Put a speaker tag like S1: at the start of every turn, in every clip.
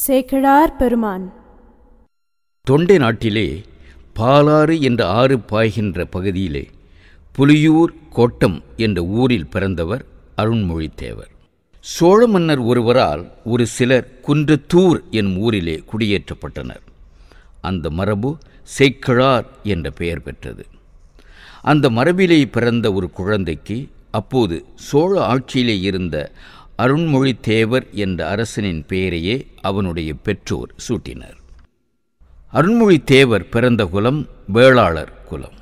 S1: சேக்கழார் பெருமான் தொண்டை நாட்டிலே பாலாறு என்ற ஆறு பாய்கின்ற பகுதியிலே புலியூர் கோட்டம் என்ற ஊரில் பிறந்தவர் அருண்மொழித்தேவர் சோழ மன்னர் ஒருவரால் ஒரு சிலர் குன்றத்தூர் என் ஊரிலே குடியேற்றப்பட்டனர் அந்த மரபு சேக்கிழார் என்ற பெயர் பெற்றது அந்த மரபிலே பிறந்த ஒரு குழந்தைக்கு அப்போது சோழ ஆட்சியிலே இருந்த அருண்மொழித்தேவர் என்ற அரசனின் பெயரையே அவனுடைய பெற்றோர் சூட்டினர் அருண்மொழித்தேவர் பிறந்த குலம் வேளாளர் குலம்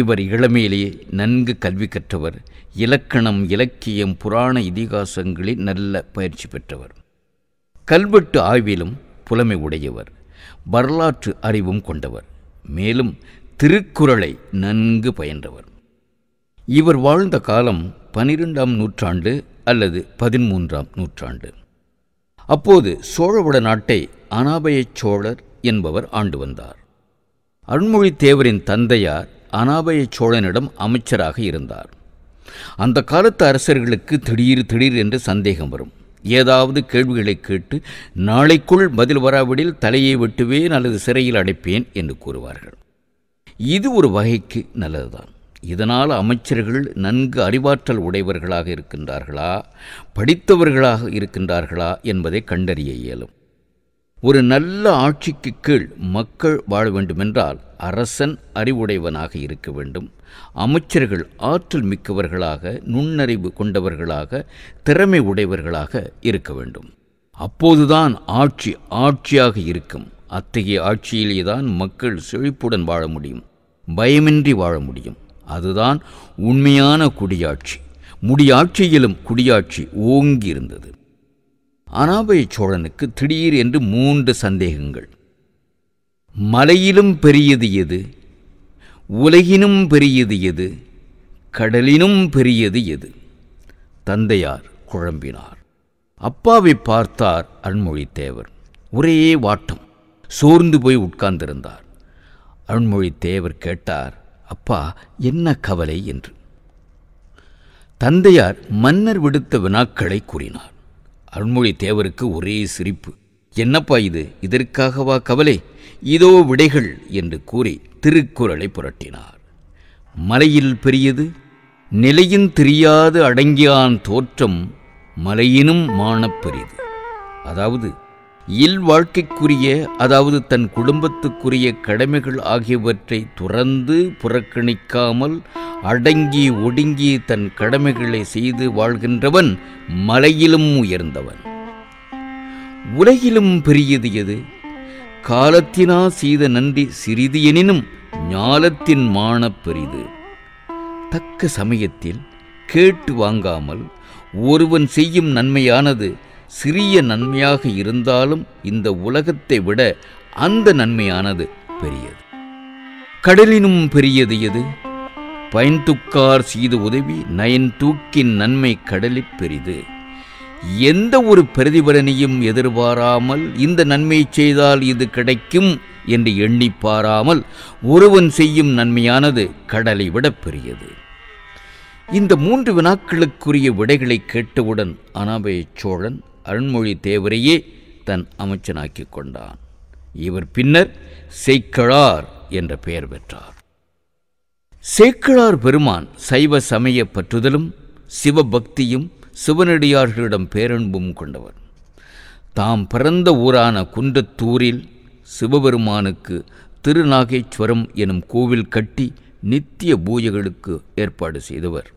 S1: இவர் இளமையிலேயே நன்கு கல்வி கற்றவர் இலக்கணம் இலக்கியம் புராண இதிகாசங்களில் நல்ல பயிற்சி பெற்றவர் கல்வெட்டு ஆய்விலும் புலமை உடையவர் வரலாற்று அறிவும் கொண்டவர் மேலும் திருக்குறளை நன்கு பயின்றவர் இவர் வாழ்ந்த காலம் பனிரெண்டாம் நூற்றாண்டு அல்லது பதிமூன்றாம் நூற்றாண்டு அப்போது சோழவுட நாட்டை அனாபயச் சோழர் என்பவர் ஆண்டு வந்தார் தேவரின் தந்தையார் அனாபயச் சோழனிடம் அமைச்சராக இருந்தார் அந்த காலத்து அரசர்களுக்கு திடீர் திடீர் என்று சந்தேகம் வரும் ஏதாவது கேள்விகளை கேட்டு நாளைக்குள் பதில் வராவிடில் தலையை வெட்டுவேன் அல்லது சிறையில் அடைப்பேன் என்று கூறுவார்கள் இது ஒரு வகைக்கு நல்லதுதான் இதனால் அமைச்சர்கள் நன்கு அறிவாற்றல் உடையவர்களாக இருக்கின்றார்களா படித்தவர்களாக இருக்கின்றார்களா என்பதை கண்டறிய இயலும் ஒரு நல்ல ஆட்சிக்கு கீழ் மக்கள் வாழ வேண்டுமென்றால் அரசன் அறிவுடையவனாக இருக்க வேண்டும் அமைச்சர்கள் ஆற்றல் மிக்கவர்களாக நுண்ணறிவு கொண்டவர்களாக திறமை உடையவர்களாக இருக்க வேண்டும் அப்போதுதான் ஆட்சி ஆட்சியாக இருக்கும் அத்தகைய ஆட்சியிலேதான் மக்கள் செழிப்புடன் வாழ முடியும் பயமின்றி வாழ முடியும் அதுதான் உண்மையான குடியாட்சி முடியாட்சியிலும் குடியாட்சி ஓங்கி இருந்தது அனாபய சோழனுக்கு திடீர் என்று மூன்று சந்தேகங்கள் மலையிலும் பெரியது எது உலகினும் பெரியது எது கடலினும் பெரியது எது தந்தையார் குழம்பினார் அப்பாவை பார்த்தார் அன்மொழித்தேவர் ஒரே வாட்டம் சோர்ந்து போய் உட்கார்ந்திருந்தார் அருண்மொழித்தேவர் கேட்டார் அப்பா என்ன கவலை என்று தந்தையார் மன்னர் விடுத்த வினாக்களை கூறினார் அருள்மொழி தேவருக்கு ஒரே சிரிப்பு என்னப்பா இது இதற்காகவா கவலை இதோ விடைகள் என்று கூறி திருக்குறளை புரட்டினார் மலையில் பெரியது நிலையின் தெரியாது அடங்கியான் தோற்றம் மலையினும் மானப் பெரியது அதாவது இல் வாழ்க்கைக்குரிய அதாவது தன் குடும்பத்துக்குரிய கடமைகள் ஆகியவற்றை துறந்து புறக்கணிக்காமல் அடங்கி ஒடுங்கி தன் கடமைகளை செய்து வாழ்கின்றவன் மலையிலும் உயர்ந்தவன் உலகிலும் பெரியது எது காலத்தினா செய்த நன்றி சிறிது எனினும் ஞாலத்தின் மான பெரிது தக்க சமயத்தில் கேட்டு வாங்காமல் ஒருவன் செய்யும் நன்மையானது சிறிய நன்மையாக இருந்தாலும் இந்த உலகத்தை விட அந்த நன்மையானது பெரியது கடலினும் பெரியது எது பயன்துக்கார் செய்து உதவி நயன் தூக்கின் நன்மை கடலில் பெரிது எந்த ஒரு பிரதிபலனையும் எதிர்பாராமல் இந்த நன்மை செய்தால் இது கிடைக்கும் என்று எண்ணி பாராமல் ஒருவன் செய்யும் நன்மையானது கடலை விட பெரியது இந்த மூன்று வினாக்களுக்குரிய விடைகளை கேட்டவுடன் அனாபய சோழன் அருண்மொழி தேவரையே தன் அமைச்சனாக்கி கொண்டான் இவர் பின்னர் சேக்கிழார் என்ற பெயர் பெற்றார் சேக்களார் பெருமான் சைவ சமய பற்றுதலும் சிவபக்தியும் சிவனடியார்களிடம் பேரன்பும் கொண்டவர் தாம் பிறந்த ஊரான குன்றத்தூரில் சிவபெருமானுக்கு திருநாகேஸ்வரம் எனும் கோவில் கட்டி நித்திய பூஜைகளுக்கு ஏற்பாடு செய்தவர்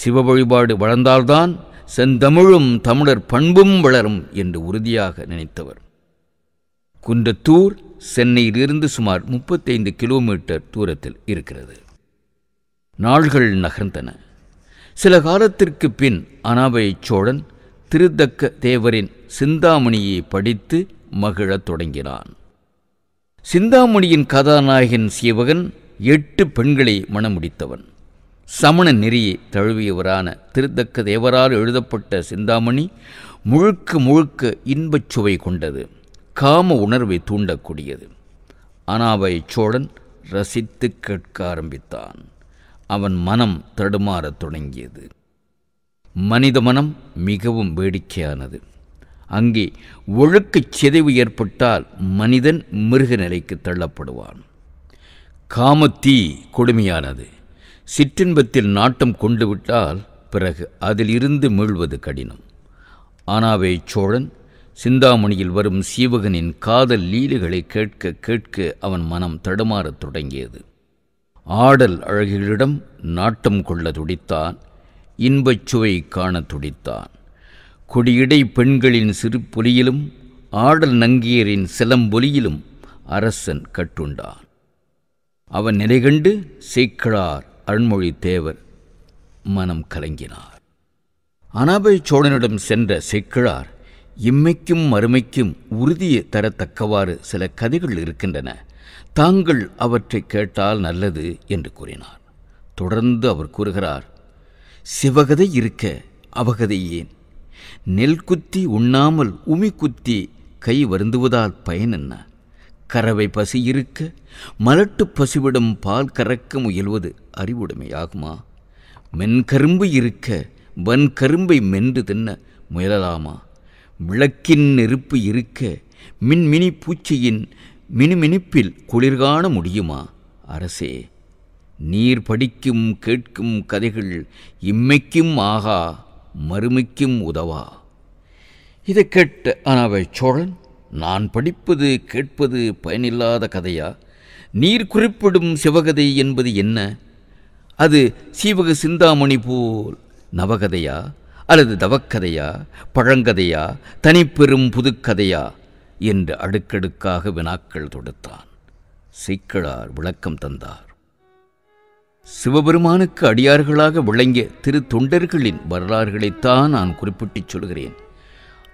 S1: சிவ வழிபாடு வளர்ந்தால்தான் செந்தமிழும் தமிழர் பண்பும் வளரும் என்று உறுதியாக நினைத்தவர் குன்றத்தூர் சென்னையிலிருந்து சுமார் முப்பத்தைந்து கிலோமீட்டர் தூரத்தில் இருக்கிறது நாள்கள் நகர்ந்தன சில காலத்திற்கு பின் அனாவை சோழன் திருத்தக்க தேவரின் சிந்தாமணியை படித்து மகிழத் தொடங்கினான் சிந்தாமணியின் கதாநாயகன் சீவகன் எட்டு பெண்களை மணமுடித்தவன் சமண நெறியை தழுவியவரான திருத்தக்க தேவரால் எழுதப்பட்ட சிந்தாமணி முழுக்க முழுக்க இன்பச் சுவை கொண்டது காம உணர்வை தூண்டக்கூடியது அனாவை சோழன் ரசித்து கேட்க ஆரம்பித்தான் அவன் மனம் தடுமாறத் தொடங்கியது மனித மனம் மிகவும் வேடிக்கையானது அங்கே ஒழுக்கச் சிதைவு ஏற்பட்டால் மனிதன் மிருக நிலைக்கு தள்ளப்படுவான் காமத்தீ கொடுமையானது சிற்றின்பத்தில் நாட்டம் கொண்டு விட்டால் பிறகு அதிலிருந்து மீள்வது கடினம் ஆனாவே சோழன் சிந்தாமணியில் வரும் சீவகனின் காதல் லீலைகளை கேட்க கேட்க அவன் மனம் தடுமாறத் தொடங்கியது ஆடல் அழகிகளிடம் நாட்டம் கொள்ள துடித்தான் இன்பச் சுவை காண துடித்தான் கொடியடை பெண்களின் சிறு பொலியிலும் ஆடல் நங்கியரின் சிலம்பொலியிலும் அரசன் கட்டுண்டான் அவன் நிலைகண்டு சேக்கிழார் அருண்மொழி தேவர் மனம் கலங்கினார் அனாபை சோழனிடம் சென்ற செக்கிழார் இம்மைக்கும் மறுமைக்கும் உறுதியை தரத்தக்கவாறு சில கதைகள் இருக்கின்றன தாங்கள் அவற்றை கேட்டால் நல்லது என்று கூறினார் தொடர்ந்து அவர் கூறுகிறார் சிவகதை இருக்க அவகதை ஏன் நெல் குத்தி உண்ணாமல் உமி குத்தி கை வருந்துவதால் பயன் என்ன கறவை பசி இருக்க மலட்டு பசிவிடும் பால் கறக்க முயல்வது அறிவுடைமையாகுமா மென்கரும்பு இருக்க வன்கரும்பை மென்று தின்ன முயலலாமா விளக்கின் நெருப்பு இருக்க மின்மினி பூச்சியின் மினுமினிப்பில் குளிர்காண முடியுமா அரசே நீர் படிக்கும் கேட்கும் கதைகள் இம்மைக்கும் ஆகா மறுமைக்கும் உதவா இதை கேட்ட அனாவை சோழன் நான் படிப்பது கேட்பது பயனில்லாத கதையா நீர் குறிப்பிடும் சிவகதை என்பது என்ன அது சீவக சிந்தாமணி போல் நவகதையா அல்லது தவக்கதையா பழங்கதையா தனிப்பெரும் புதுக்கதையா என்று அடுக்கடுக்காக வினாக்கள் தொடுத்தான் சீக்களார் விளக்கம் தந்தார் சிவபெருமானுக்கு அடியார்களாக விளங்கிய திரு தொண்டர்களின் வரலாறுகளைத்தான் நான் குறிப்பிட்டுச் சொல்கிறேன்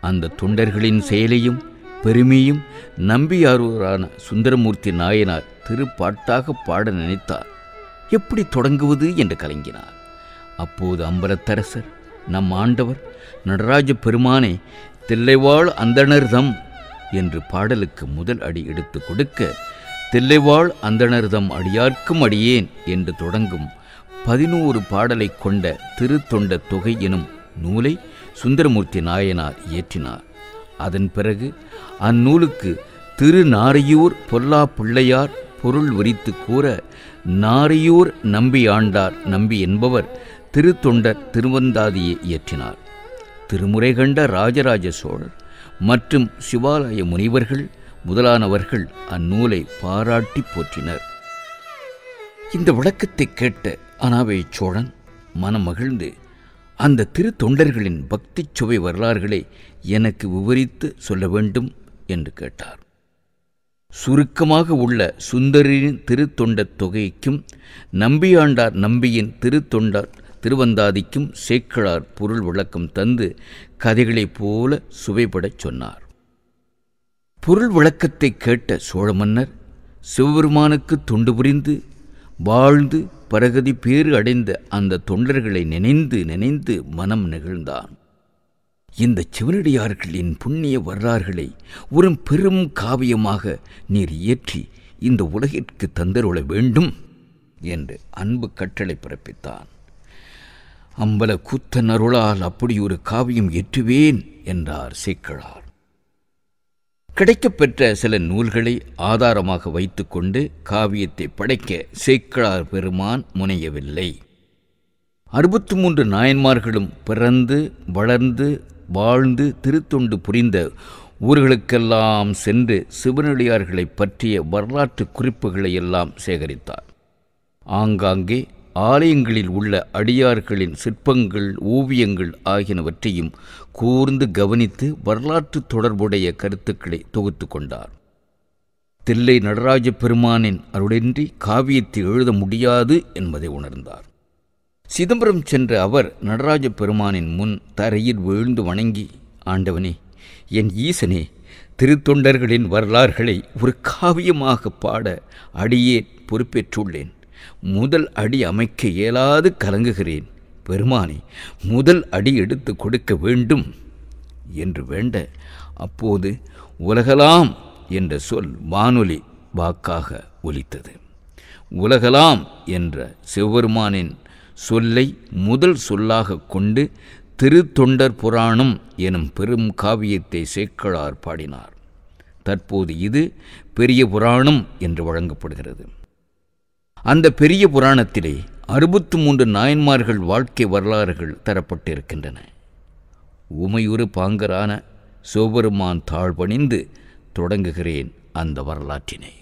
S1: அந்த தொண்டர்களின் செயலையும் பெருமையும் நம்பியாரூரான சுந்தரமூர்த்தி நாயனார் திருப்பாட்டாக பாட நினைத்தார் எப்படி தொடங்குவது என்று கலங்கினார் அப்போது அம்பலத்தரசர் நம் ஆண்டவர் நடராஜ பெருமானே தில்லைவாழ் அந்தணர்தம் என்று பாடலுக்கு முதல் அடி எடுத்து கொடுக்க தில்லைவாழ் அந்தணர்தம் அடியார்க்கும் அடியேன் என்று தொடங்கும் பதினோரு பாடலை கொண்ட திருத்தொண்ட தொகை எனும் நூலை சுந்தரமூர்த்தி நாயனார் இயற்றினார் அதன் பிறகு அந்நூலுக்கு திரு நாரையூர் பொல்லா பிள்ளையார் பொருள் உரித்து கூற நாரியூர் நம்பி ஆண்டார் நம்பி என்பவர் திருத்தொண்டர் திருவந்தாதியை இயற்றினார் திருமுறை கண்ட ராஜராஜ சோழர் மற்றும் சிவாலய முனிவர்கள் முதலானவர்கள் அந்நூலை பாராட்டி போற்றினர் இந்த விளக்கத்தை கேட்ட அனாவை சோழன் மனம் மகிழ்ந்து அந்த திரு தொண்டர்களின் பக்தி சுவை வரலாறுகளை எனக்கு விவரித்து சொல்ல வேண்டும் என்று கேட்டார் சுருக்கமாக உள்ள சுந்தரின் திருத்தொண்டத் தொகைக்கும் நம்பியாண்டார் நம்பியின் திருத்தொண்டார் திருவந்தாதிக்கும் சேக்கலார் பொருள் விளக்கம் தந்து கதைகளைப் போல சுவைபடச் சொன்னார் பொருள் விளக்கத்தை கேட்ட சோழ மன்னர் சிவபெருமானுக்கு தொண்டு புரிந்து வாழ்ந்து பரகதி பேறு அடைந்த அந்த தொண்டர்களை நினைந்து நினைந்து மனம் நெகிழ்ந்தான் இந்த சிவனடியார்களின் புண்ணிய வரலாறுகளை ஒரு பெரும் காவியமாக நீர் இயற்றி இந்த உலகிற்கு தந்தருள வேண்டும் என்று அன்பு கட்டளை பிறப்பித்தான் அம்பல கூத்தன் அருளால் அப்படி ஒரு காவியம் இயற்றுவேன் என்றார் சேக்கழார் கிடைக்கப்பெற்ற சில நூல்களை ஆதாரமாக வைத்துக்கொண்டு காவியத்தை படைக்க சேக்கலார் பெருமான் முனையவில்லை அறுபத்து மூன்று நாயன்மார்களும் பிறந்து வளர்ந்து வாழ்ந்து திருத்தொண்டு புரிந்த ஊர்களுக்கெல்லாம் சென்று சிவனடியார்களை பற்றிய வரலாற்று குறிப்புகளை எல்லாம் சேகரித்தார் ஆங்காங்கே ஆலயங்களில் உள்ள அடியார்களின் சிற்பங்கள் ஓவியங்கள் ஆகியனவற்றையும் கூர்ந்து கவனித்து வரலாற்று தொடர்புடைய கருத்துக்களை தொகுத்து கொண்டார் தில்லை நடராஜ பெருமானின் அருளின்றி காவியத்தை எழுத முடியாது என்பதை உணர்ந்தார் சிதம்பரம் சென்ற அவர் நடராஜ பெருமானின் முன் தரையில் வீழ்ந்து வணங்கி ஆண்டவனே என் ஈசனே திருத்தொண்டர்களின் வரலாறுகளை ஒரு காவியமாக பாட அடியே பொறுப்பேற்றுள்ளேன் முதல் அடி அமைக்க இயலாது கலங்குகிறேன் பெருமானே முதல் அடி எடுத்து கொடுக்க வேண்டும் என்று வேண்ட அப்போது உலகலாம் என்ற சொல் வானொலி வாக்காக ஒலித்தது உலகலாம் என்ற சிவபெருமானின் சொல்லை முதல் சொல்லாக கொண்டு திருத்தொண்டர் புராணம் எனும் பெரும் காவியத்தை சேர்க்கலார் பாடினார் தற்போது இது பெரிய புராணம் என்று வழங்கப்படுகிறது அந்த பெரிய புராணத்திலே அறுபத்து மூன்று நாயன்மார்கள் வாழ்க்கை வரலாறுகள் தரப்பட்டிருக்கின்றன உமையுறு பாங்கரான சோபெருமான் தாழ்பணிந்து தொடங்குகிறேன் அந்த வரலாற்றினை